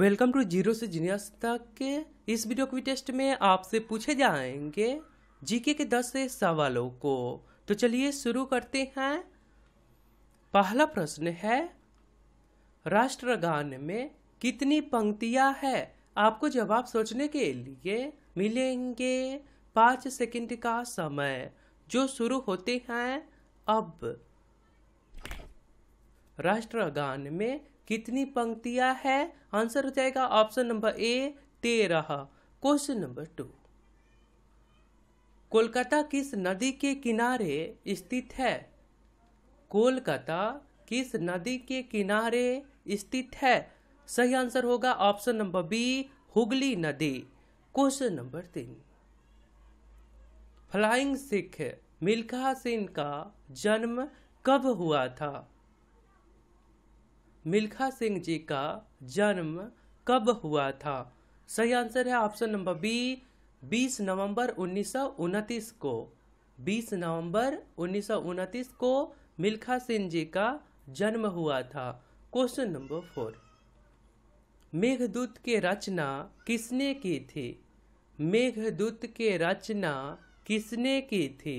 welcome to zero से genius तक इस वीडियो क्विज टेस्ट में आपसे पूछे जाएंगे जीके के दस से सवालों को तो चलिए शुरू करते हैं पहला प्रश्न है राष्ट्रगान में कितनी पंक्तियां है आपको जवाब सोचने के लिए मिलेंगे पाँच सेकंड का समय जो शुरू होते हैं अब राष्ट्रगान में कितनी पंक्तियां हैं आंसर हो जाएगा ऑप्शन नंबर ए तेरह क्वेश्चन नंबर टू कोलकाता किस नदी के किनारे स्थित है कोलकाता किस नदी के किनारे स्थित है सही आंसर होगा ऑप्शन नंबर बी हुगली नदी क्वेश्चन नंबर तीन फ्लाइंग सिख मिल्खा सिंह का जन्म कब हुआ था मिल्खा सिंह जी का जन्म कब हुआ था सही आंसर है ऑप्शन नंबर बी 20 नवंबर उन्नीस को 20 नवंबर उन्नीस को मिल्खा सिंह जी का जन्म हुआ था क्वेश्चन नंबर फोर मेघदूत के रचना किसने की थी मेघदूत के रचना किसने की थी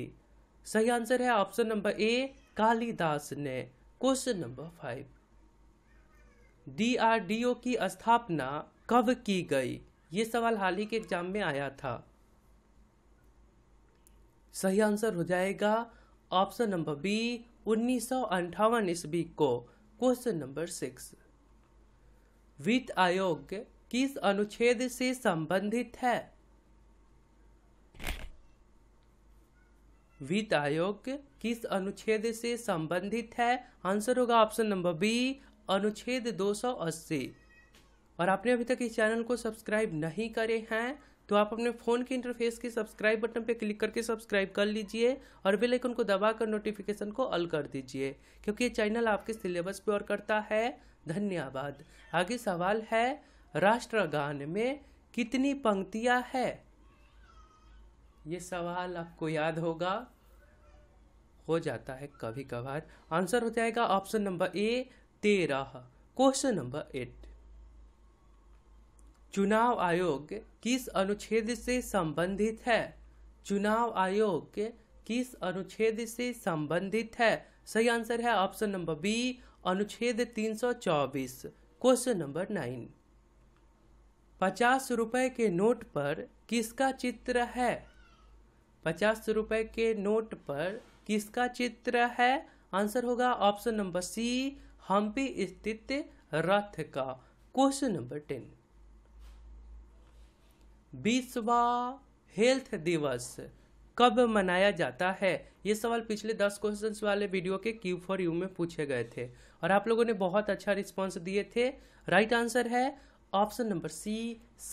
सही आंसर है ऑप्शन नंबर ए कालिदास ने क्वेश्चन नंबर फाइव डीआरडीओ की स्थापना कब की गई ये सवाल हाल ही के एग्जाम में आया था सही आंसर हो जाएगा ऑप्शन नंबर बी उन्नीस सौ अंठावन ईस्वी को क्वेश्चन नंबर सिक्स वित्त आयोग किस अनुच्छेद से संबंधित है वित्त आयोग किस अनुच्छेद से संबंधित है आंसर होगा ऑप्शन नंबर बी अनुच्छेद 280 और आपने अभी तक इस चैनल को सब्सक्राइब नहीं करे हैं तो आप अपने फ़ोन के इंटरफेस के सब्सक्राइब बटन पर क्लिक करके सब्सक्राइब कर लीजिए और बेल आइकन को दबाकर नोटिफिकेशन को ऑल कर दीजिए क्योंकि ये चैनल आपके सिलेबस पे और करता है धन्यवाद आगे सवाल है राष्ट्रगान में कितनी पंक्तियां है ये सवाल आपको याद होगा हो जाता है कभी कभार आंसर हो जाएगा ऑप्शन नंबर ए तेरह क्वेश्चन नंबर एट चुनाव आयोग किस अनुच्छेद से संबंधित है चुनाव आयोग किस अनुच्छेद से संबंधित है सही आंसर है ऑप्शन नंबर बी अनुच्छेद 324 क्वेश्चन नंबर नाइन पचास रुपए के नोट पर किसका चित्र है पचास रुपए के नोट पर किसका चित्र है आंसर होगा ऑप्शन नंबर सी हम्पी स्थित रथ का क्वेश्चन नंबर टेन बीसवा हेल्थ दिवस कब मनाया जाता है ये सवाल पिछले दस क्वेश्चंस वाले वीडियो के क्यू फॉर यू में पूछे गए थे और आप लोगों ने बहुत अच्छा रिस्पांस दिए थे राइट आंसर है ऑप्शन नंबर सी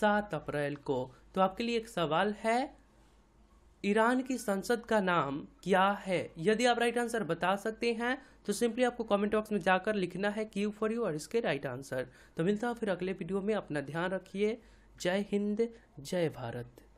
सात अप्रैल को तो आपके लिए एक सवाल है ईरान की संसद का नाम क्या है यदि आप राइट आंसर बता सकते हैं तो सिंपली आपको कमेंट बॉक्स में जाकर लिखना है क्यू फॉर यू और इसके राइट आंसर तो मिलता है फिर अगले वीडियो में अपना ध्यान रखिए जय हिंद जय भारत